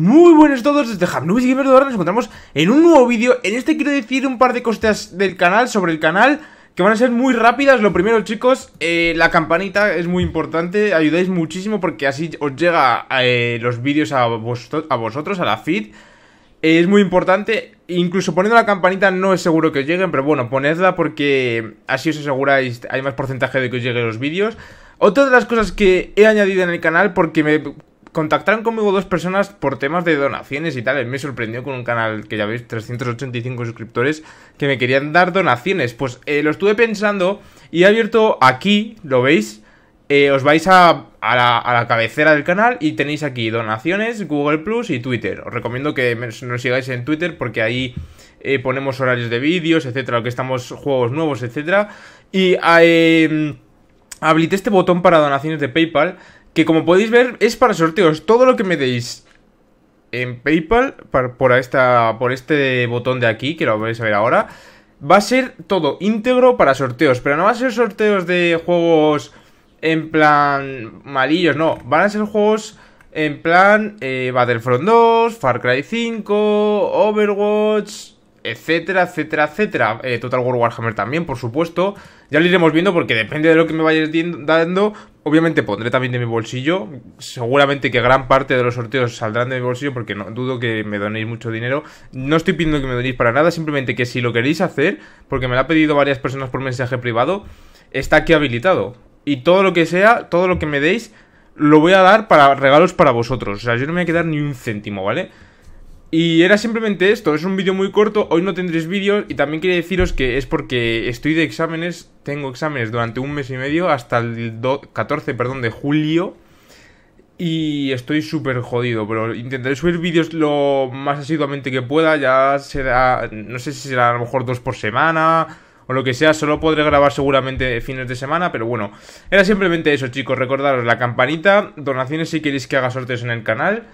Muy buenas todos, desde Hamnubis y nos encontramos en un nuevo vídeo En este quiero decir un par de cositas del canal, sobre el canal Que van a ser muy rápidas, lo primero chicos, eh, la campanita es muy importante Ayudáis muchísimo porque así os llega eh, los vídeos a, vosotros, a la feed Es muy importante, incluso poniendo la campanita no es seguro que os lleguen Pero bueno, ponedla porque así os aseguráis, hay más porcentaje de que os lleguen los vídeos otra de las cosas que he añadido en el canal porque me contactaron conmigo dos personas por temas de donaciones y tal. Me sorprendió con un canal que ya veis, 385 suscriptores, que me querían dar donaciones. Pues eh, lo estuve pensando y he abierto aquí, ¿lo veis? Eh, os vais a, a, la, cabecera del canal y tenéis aquí donaciones, Google Plus y Twitter. Os recomiendo que nos sigáis en Twitter porque ahí eh, ponemos horarios de vídeos, etcétera, lo que estamos, juegos nuevos, etcétera. Y ah, em, habilité este botón para donaciones de PayPal que como podéis ver es para sorteos. Todo lo que me deis en PayPal, por, esta, por este botón de aquí, que lo vais a ver ahora, va a ser todo íntegro para sorteos. Pero no va a ser sorteos de juegos en plan malillos, no. Van a ser juegos en plan eh, Battlefront 2, Far Cry 5, Overwatch etcétera, etcétera, etcétera. Eh, Total War Warhammer también, por supuesto. Ya lo iremos viendo porque depende de lo que me vayáis dando. Obviamente pondré también de mi bolsillo. Seguramente que gran parte de los sorteos saldrán de mi bolsillo porque no dudo que me donéis mucho dinero. No estoy pidiendo que me donéis para nada, simplemente que si lo queréis hacer, porque me lo ha pedido varias personas por mensaje privado, está aquí habilitado. Y todo lo que sea, todo lo que me deis, lo voy a dar para regalos para vosotros. O sea, yo no me voy a quedar ni un céntimo, ¿vale? Y era simplemente esto, es un vídeo muy corto, hoy no tendréis vídeos y también quería deciros que es porque estoy de exámenes, tengo exámenes durante un mes y medio hasta el 14 perdón, de julio y estoy súper jodido, pero intentaré subir vídeos lo más asiduamente que pueda, ya será, no sé si será a lo mejor dos por semana o lo que sea, solo podré grabar seguramente fines de semana, pero bueno, era simplemente eso chicos, recordaros la campanita, donaciones si queréis que haga sorteos en el canal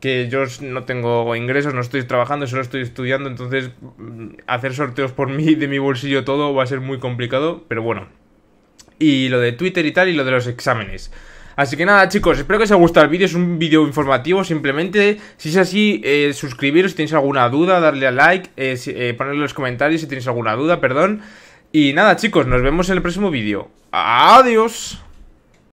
que yo no tengo ingresos, no estoy trabajando, solo estoy estudiando, entonces mm, hacer sorteos por mí, de mi bolsillo todo, va a ser muy complicado, pero bueno. Y lo de Twitter y tal, y lo de los exámenes. Así que nada chicos, espero que os haya gustado el vídeo, es un vídeo informativo, simplemente si es así, eh, suscribiros si tenéis alguna duda, darle a like, eh, eh ponerle en los comentarios si tenéis alguna duda, perdón. Y nada chicos, nos vemos en el próximo vídeo. Adiós.